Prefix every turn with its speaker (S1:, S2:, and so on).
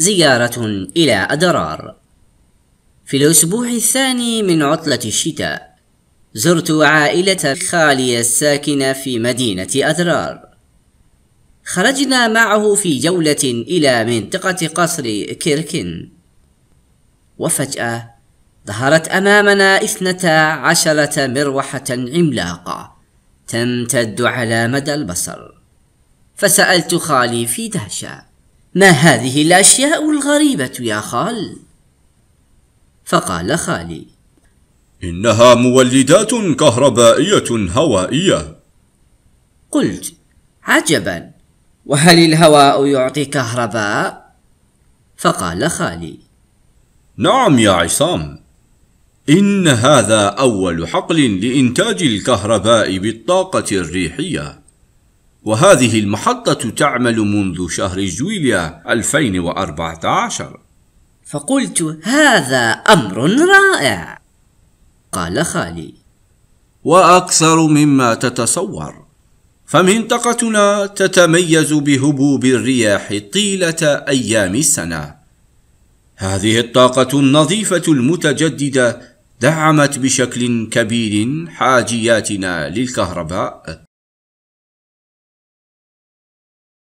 S1: زيارة إلى أدرار في الأسبوع الثاني من عطلة الشتاء زرت عائلة خالي الساكنة في مدينة أدرار خرجنا معه في جولة إلى منطقة قصر كيركن وفجأة ظهرت أمامنا اثنتا عشرة مروحة عملاقة تمتد على مدى البصر فسألت خالي في دهشة ما هذه الأشياء الغريبة يا خال؟ فقال خالي
S2: إنها مولدات كهربائية هوائية
S1: قلت عجبا وهل الهواء يعطي كهرباء؟ فقال خالي
S2: نعم يا عصام إن هذا أول حقل لإنتاج الكهرباء بالطاقة الريحية وهذه المحطة تعمل منذ شهر جويليا 2014
S1: فقلت هذا أمر رائع قال خالي
S2: وأكثر مما تتصور فمنطقتنا تتميز بهبوب الرياح طيلة أيام السنة هذه الطاقة النظيفة المتجددة دعمت بشكل كبير حاجياتنا للكهرباء